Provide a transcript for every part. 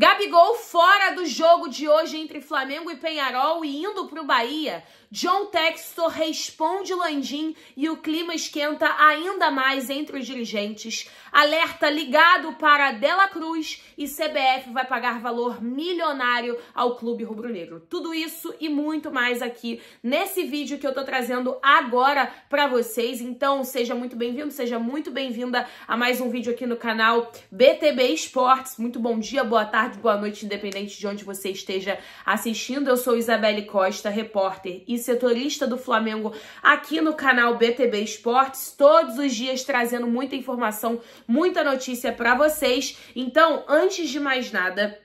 Gabigol fora do jogo de hoje entre Flamengo e Penharol e indo para o Bahia. John Textor responde Landim e o clima esquenta ainda mais entre os dirigentes. Alerta ligado para Dela Cruz e CBF vai pagar valor milionário ao clube rubro-negro. Tudo isso e muito mais aqui nesse vídeo que eu tô trazendo agora para vocês. Então, seja muito bem-vindo, seja muito bem-vinda a mais um vídeo aqui no canal BTB Esportes. Muito bom dia, boa tarde tarde, boa noite, independente de onde você esteja assistindo. Eu sou Isabelle Costa, repórter e setorista do Flamengo aqui no canal BTB Esportes, todos os dias trazendo muita informação, muita notícia para vocês. Então, antes de mais nada,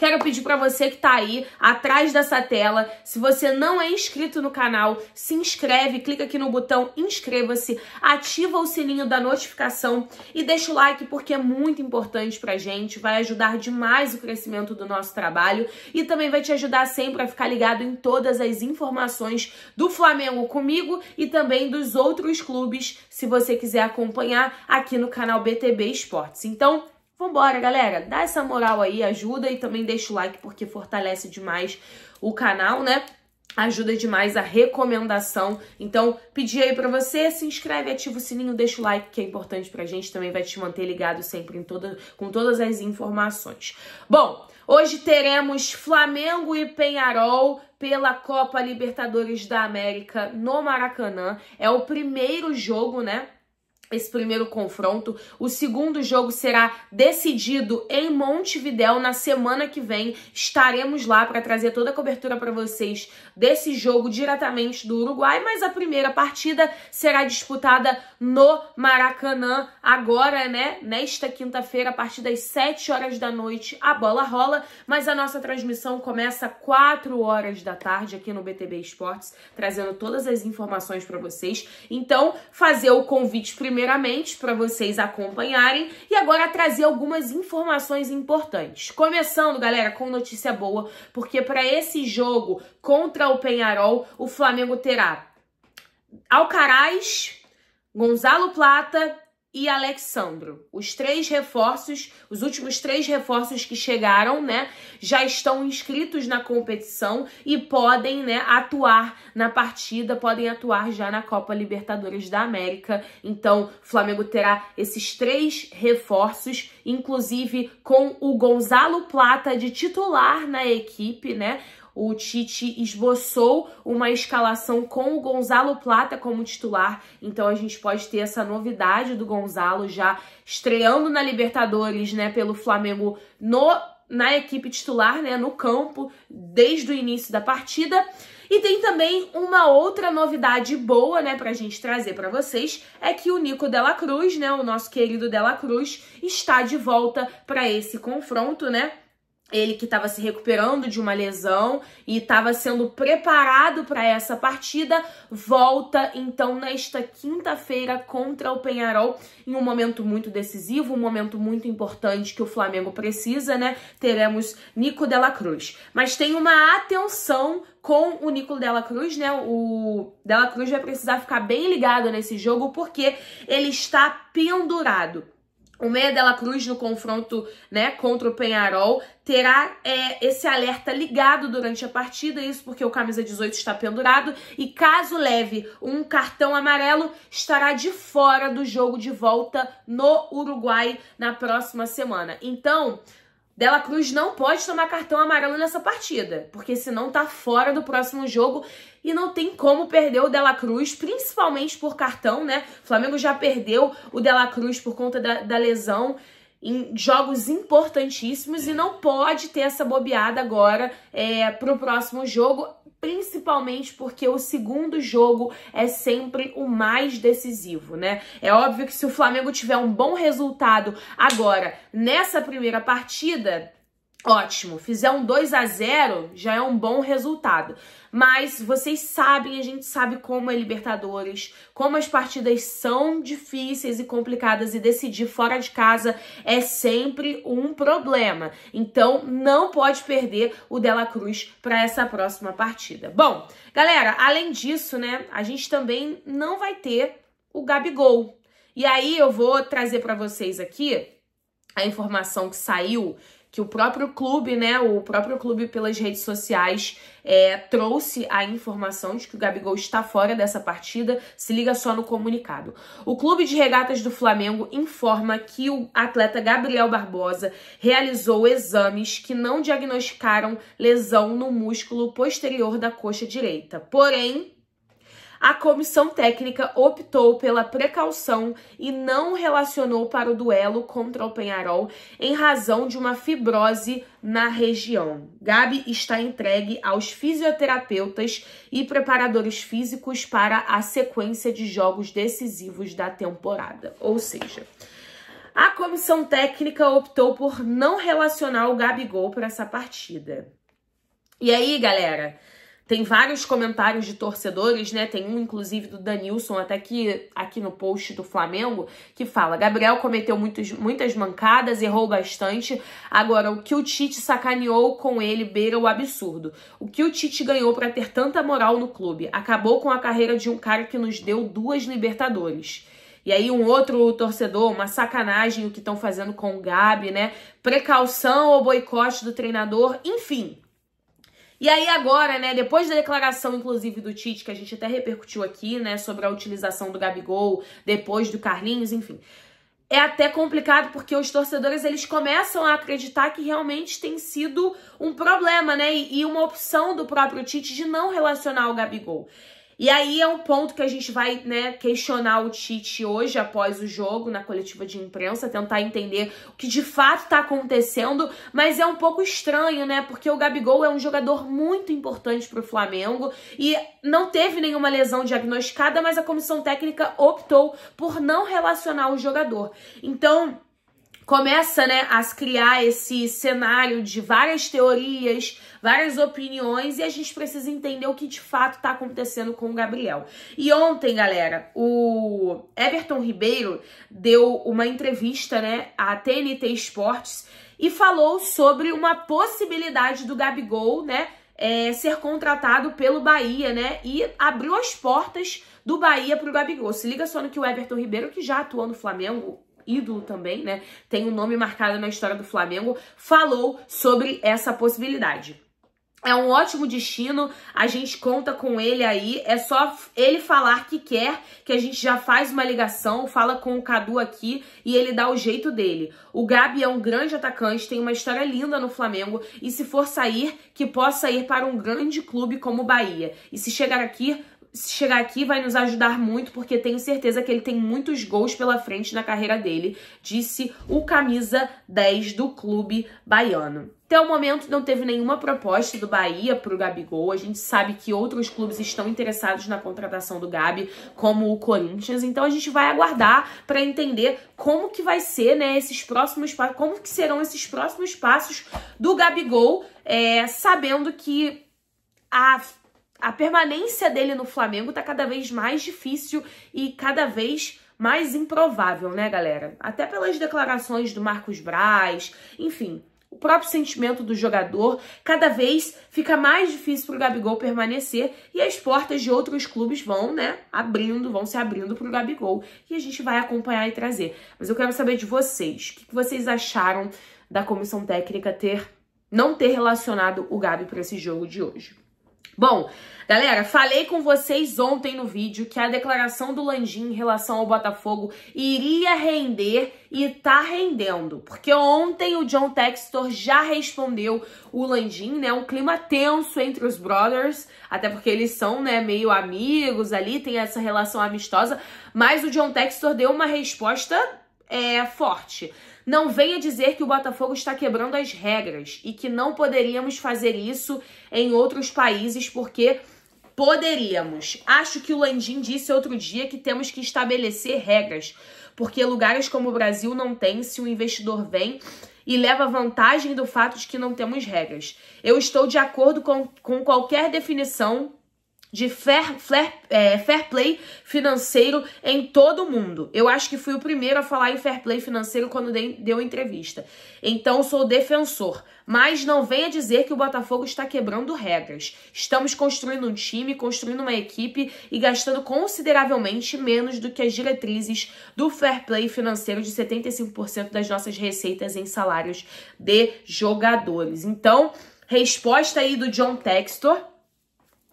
Quero pedir para você que está aí atrás dessa tela, se você não é inscrito no canal, se inscreve, clica aqui no botão inscreva-se, ativa o sininho da notificação e deixa o like porque é muito importante pra gente, vai ajudar demais o crescimento do nosso trabalho e também vai te ajudar sempre a ficar ligado em todas as informações do Flamengo comigo e também dos outros clubes, se você quiser acompanhar aqui no canal BTB Esportes. Então, Vambora, galera. Dá essa moral aí, ajuda e também deixa o like porque fortalece demais o canal, né? Ajuda demais a recomendação. Então, pedi aí para você, se inscreve, ativa o sininho, deixa o like que é importante pra gente, também vai te manter ligado sempre em toda, com todas as informações. Bom, hoje teremos Flamengo e Penharol pela Copa Libertadores da América no Maracanã. É o primeiro jogo, né? esse primeiro confronto. O segundo jogo será decidido em Montevidéu na semana que vem. Estaremos lá para trazer toda a cobertura para vocês desse jogo diretamente do Uruguai, mas a primeira partida será disputada no Maracanã agora, né? Nesta quinta-feira, a partir das 7 horas da noite, a bola rola, mas a nossa transmissão começa 4 horas da tarde aqui no BTB Esportes, trazendo todas as informações para vocês. Então, fazer o convite primeiro primeiramente para vocês acompanharem e agora trazer algumas informações importantes. Começando, galera, com notícia boa, porque para esse jogo contra o Penharol, o Flamengo terá Alcaraz, Gonzalo Plata e Alexandro. Os três reforços, os últimos três reforços que chegaram, né, já estão inscritos na competição e podem, né, atuar na partida, podem atuar já na Copa Libertadores da América. Então, o Flamengo terá esses três reforços, inclusive com o Gonzalo Plata de titular na equipe, né? o Tite esboçou uma escalação com o Gonzalo Plata como titular, então a gente pode ter essa novidade do Gonzalo já estreando na Libertadores, né, pelo Flamengo no na equipe titular, né, no campo, desde o início da partida. E tem também uma outra novidade boa, né, pra gente trazer para vocês, é que o Nico Dela Cruz, né, o nosso querido Dela Cruz, está de volta para esse confronto, né? ele que estava se recuperando de uma lesão e estava sendo preparado para essa partida, volta então nesta quinta-feira contra o Penharol em um momento muito decisivo, um momento muito importante que o Flamengo precisa, né? Teremos Nico Della Cruz. Mas tem uma atenção com o Nico Della Cruz, né? O Della Cruz vai precisar ficar bem ligado nesse jogo porque ele está pendurado. O Meia Dela Cruz no confronto né, contra o Penharol terá é, esse alerta ligado durante a partida, isso porque o camisa 18 está pendurado e caso leve um cartão amarelo, estará de fora do jogo de volta no Uruguai na próxima semana. Então, dela Cruz não pode tomar cartão amarelo nessa partida, porque senão tá fora do próximo jogo e não tem como perder o Dela Cruz, principalmente por cartão, né? O Flamengo já perdeu o Dela Cruz por conta da, da lesão em jogos importantíssimos e não pode ter essa bobeada agora é, pro próximo jogo, principalmente porque o segundo jogo é sempre o mais decisivo, né? É óbvio que se o Flamengo tiver um bom resultado agora nessa primeira partida, Ótimo, fizer um 2 a 0 já é um bom resultado. Mas vocês sabem, a gente sabe como é Libertadores, como as partidas são difíceis e complicadas e decidir fora de casa é sempre um problema. Então não pode perder o Dela Cruz para essa próxima partida. Bom, galera, além disso, né, a gente também não vai ter o Gabigol. E aí eu vou trazer para vocês aqui a informação que saiu que o próprio clube, né, o próprio clube pelas redes sociais é, trouxe a informação de que o Gabigol está fora dessa partida, se liga só no comunicado. O clube de regatas do Flamengo informa que o atleta Gabriel Barbosa realizou exames que não diagnosticaram lesão no músculo posterior da coxa direita, porém a comissão técnica optou pela precaução e não relacionou para o duelo contra o Penharol em razão de uma fibrose na região. Gabi está entregue aos fisioterapeutas e preparadores físicos para a sequência de jogos decisivos da temporada. Ou seja, a comissão técnica optou por não relacionar o Gabigol para essa partida. E aí, galera, tem vários comentários de torcedores, né? Tem um, inclusive, do Danilson, até que aqui no post do Flamengo, que fala: Gabriel cometeu muitos, muitas mancadas, errou bastante. Agora, o que o Tite sacaneou com ele beira o absurdo. O que o Tite ganhou para ter tanta moral no clube? Acabou com a carreira de um cara que nos deu duas Libertadores. E aí um outro torcedor, uma sacanagem o que estão fazendo com o Gabi, né? Precaução ou boicote do treinador, enfim. E aí agora, né, depois da declaração, inclusive, do Tite, que a gente até repercutiu aqui, né, sobre a utilização do Gabigol, depois do Carlinhos, enfim. É até complicado porque os torcedores, eles começam a acreditar que realmente tem sido um problema, né, e, e uma opção do próprio Tite de não relacionar o Gabigol. E aí é um ponto que a gente vai né, questionar o Tite hoje, após o jogo, na coletiva de imprensa, tentar entender o que de fato está acontecendo, mas é um pouco estranho, né? Porque o Gabigol é um jogador muito importante para o Flamengo e não teve nenhuma lesão diagnosticada, mas a comissão técnica optou por não relacionar o jogador. Então, começa né, a criar esse cenário de várias teorias, várias opiniões e a gente precisa entender o que de fato está acontecendo com o Gabriel. E ontem, galera, o Everton Ribeiro deu uma entrevista né, à TNT Esportes e falou sobre uma possibilidade do Gabigol, né? É, ser contratado pelo Bahia, né? E abriu as portas do Bahia para o Gabigol. Se liga só no que o Everton Ribeiro, que já atuou no Flamengo, ídolo também, né? Tem um nome marcado na história do Flamengo, falou sobre essa possibilidade. É um ótimo destino, a gente conta com ele aí. É só ele falar que quer, que a gente já faz uma ligação, fala com o Cadu aqui e ele dá o jeito dele. O Gabi é um grande atacante, tem uma história linda no Flamengo e se for sair, que possa ir para um grande clube como o Bahia. E se chegar aqui, chegar aqui vai nos ajudar muito, porque tenho certeza que ele tem muitos gols pela frente na carreira dele, disse o camisa 10 do clube baiano. Até o momento não teve nenhuma proposta do Bahia para o Gabigol. A gente sabe que outros clubes estão interessados na contratação do Gabi, como o Corinthians. Então a gente vai aguardar para entender como que vai ser, né, esses próximos como que serão esses próximos passos do Gabigol, é, sabendo que a a permanência dele no Flamengo tá cada vez mais difícil e cada vez mais improvável, né, galera? Até pelas declarações do Marcos Braz, enfim, o próprio sentimento do jogador, cada vez fica mais difícil para o Gabigol permanecer e as portas de outros clubes vão, né, abrindo, vão se abrindo para o Gabigol e a gente vai acompanhar e trazer. Mas eu quero saber de vocês, o que vocês acharam da comissão técnica ter não ter relacionado o Gabi para esse jogo de hoje? Bom, galera, falei com vocês ontem no vídeo que a declaração do Landim em relação ao Botafogo iria render e tá rendendo. Porque ontem o John Textor já respondeu o Landim, né? Um clima tenso entre os brothers, até porque eles são, né, meio amigos ali, tem essa relação amistosa, mas o John Textor deu uma resposta é, forte. Não venha dizer que o Botafogo está quebrando as regras e que não poderíamos fazer isso em outros países, porque poderíamos. Acho que o Landim disse outro dia que temos que estabelecer regras, porque lugares como o Brasil não tem se o um investidor vem e leva vantagem do fato de que não temos regras. Eu estou de acordo com, com qualquer definição de fair, fair, é, fair play financeiro em todo o mundo. Eu acho que fui o primeiro a falar em fair play financeiro quando dei, deu entrevista. Então sou defensor. Mas não venha dizer que o Botafogo está quebrando regras. Estamos construindo um time, construindo uma equipe e gastando consideravelmente menos do que as diretrizes do fair play financeiro de 75% das nossas receitas em salários de jogadores. Então, resposta aí do John Textor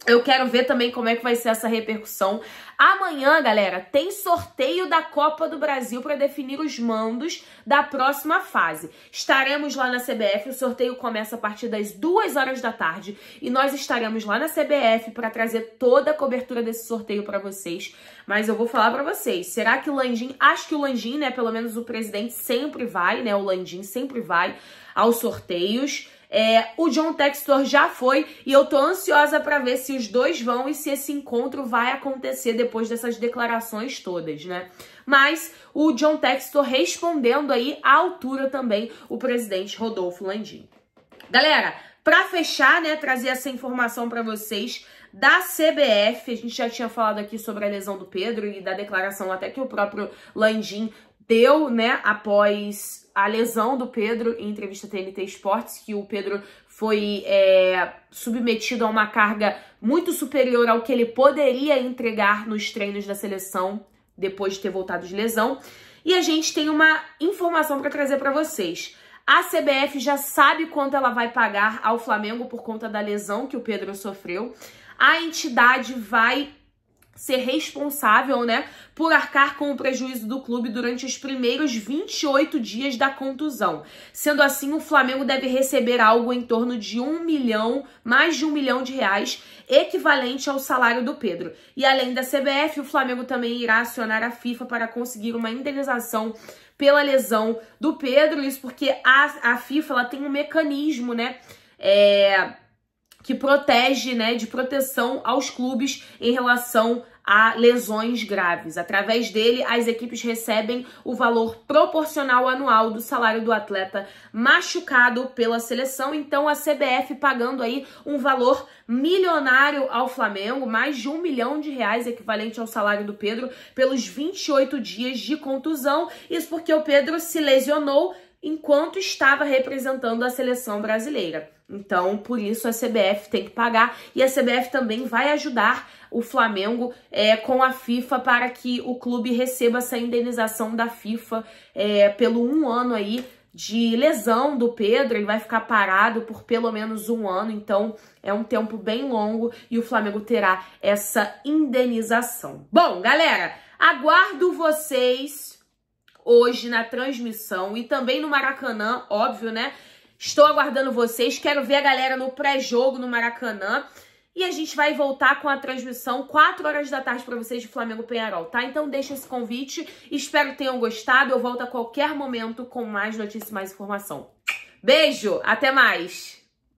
eu quero ver também como é que vai ser essa repercussão. Amanhã, galera, tem sorteio da Copa do Brasil para definir os mandos da próxima fase. Estaremos lá na CBF, o sorteio começa a partir das 2 horas da tarde e nós estaremos lá na CBF para trazer toda a cobertura desse sorteio para vocês. Mas eu vou falar para vocês, será que o Landim, acho que o Landim, né, pelo menos o presidente sempre vai, né, o Landim sempre vai aos sorteios. É, o John Textor já foi e eu tô ansiosa para ver se os dois vão e se esse encontro vai acontecer depois dessas declarações todas, né? Mas o John Textor respondendo aí à altura também o presidente Rodolfo Landim. Galera, para fechar, né, trazer essa informação para vocês da CBF, a gente já tinha falado aqui sobre a lesão do Pedro e da declaração até que o próprio Landim deu, né, após a lesão do Pedro em entrevista TNT Sports, que o Pedro foi é, submetido a uma carga muito superior ao que ele poderia entregar nos treinos da seleção depois de ter voltado de lesão. E a gente tem uma informação para trazer para vocês. A CBF já sabe quanto ela vai pagar ao Flamengo por conta da lesão que o Pedro sofreu. A entidade vai ser responsável, né, por arcar com o prejuízo do clube durante os primeiros 28 dias da contusão. Sendo assim, o Flamengo deve receber algo em torno de um milhão, mais de um milhão de reais, equivalente ao salário do Pedro. E além da CBF, o Flamengo também irá acionar a FIFA para conseguir uma indenização pela lesão do Pedro, isso porque a, a FIFA ela tem um mecanismo, né, é que protege, né, de proteção aos clubes em relação a lesões graves. Através dele, as equipes recebem o valor proporcional anual do salário do atleta machucado pela seleção. Então, a CBF pagando aí um valor milionário ao Flamengo, mais de um milhão de reais, equivalente ao salário do Pedro, pelos 28 dias de contusão. Isso porque o Pedro se lesionou enquanto estava representando a seleção brasileira. Então, por isso a CBF tem que pagar e a CBF também vai ajudar o Flamengo é, com a FIFA para que o clube receba essa indenização da FIFA é, pelo um ano aí de lesão do Pedro, ele vai ficar parado por pelo menos um ano, então é um tempo bem longo e o Flamengo terá essa indenização. Bom, galera, aguardo vocês hoje na transmissão e também no Maracanã, óbvio, né? Estou aguardando vocês, quero ver a galera no pré-jogo no Maracanã. E a gente vai voltar com a transmissão 4 horas da tarde para vocês de Flamengo Penharol, tá? Então deixa esse convite, espero que tenham gostado. Eu volto a qualquer momento com mais notícias, mais informação. Beijo, até mais!